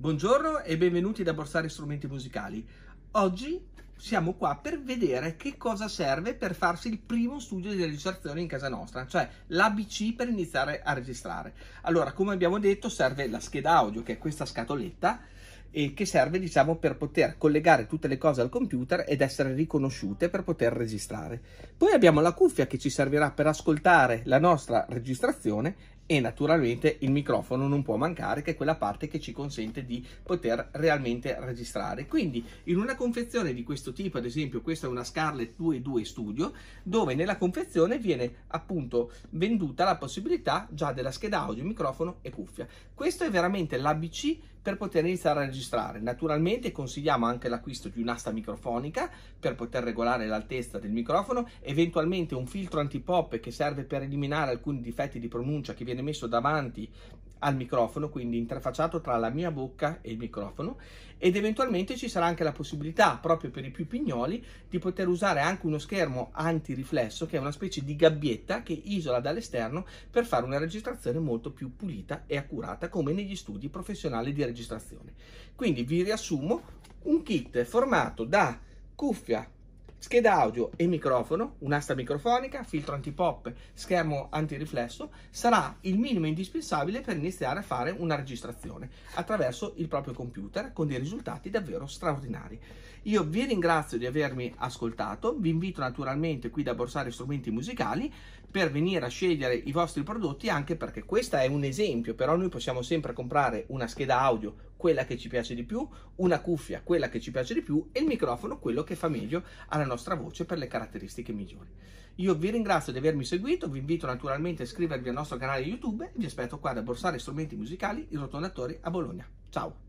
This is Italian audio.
Buongiorno e benvenuti da Borsari Strumenti Musicali. Oggi siamo qua per vedere che cosa serve per farsi il primo studio di registrazione in casa nostra, cioè l'ABC per iniziare a registrare. Allora, come abbiamo detto, serve la scheda audio, che è questa scatoletta, e che serve diciamo per poter collegare tutte le cose al computer ed essere riconosciute per poter registrare. Poi abbiamo la cuffia che ci servirà per ascoltare la nostra registrazione e naturalmente il microfono non può mancare che è quella parte che ci consente di poter realmente registrare. Quindi in una confezione di questo tipo, ad esempio questa è una Scarlett 22 Studio, dove nella confezione viene appunto venduta la possibilità già della scheda audio, microfono e cuffia. Questo è veramente l'ABC per poter iniziare a registrare. Naturalmente consigliamo anche l'acquisto di un'asta microfonica per poter regolare l'altezza del microfono, eventualmente un filtro antipop che serve per eliminare alcuni difetti di pronuncia che viene viene messo davanti al microfono, quindi interfacciato tra la mia bocca e il microfono ed eventualmente ci sarà anche la possibilità, proprio per i più pignoli, di poter usare anche uno schermo antiriflesso che è una specie di gabbietta che isola dall'esterno per fare una registrazione molto più pulita e accurata come negli studi professionali di registrazione. Quindi vi riassumo un kit formato da cuffia scheda audio e microfono, un'asta microfonica, filtro antipop, schermo antiriflesso, sarà il minimo indispensabile per iniziare a fare una registrazione attraverso il proprio computer con dei risultati davvero straordinari. Io vi ringrazio di avermi ascoltato, vi invito naturalmente qui da Borsare Strumenti Musicali per venire a scegliere i vostri prodotti anche perché questo è un esempio, però noi possiamo sempre comprare una scheda audio quella che ci piace di più, una cuffia, quella che ci piace di più e il microfono, quello che fa meglio alla nostra voce per le caratteristiche migliori. Io vi ringrazio di avermi seguito, vi invito naturalmente a iscrivervi al nostro canale YouTube e vi aspetto qua da Borsare Strumenti Musicali, i Rotondatori a Bologna. Ciao!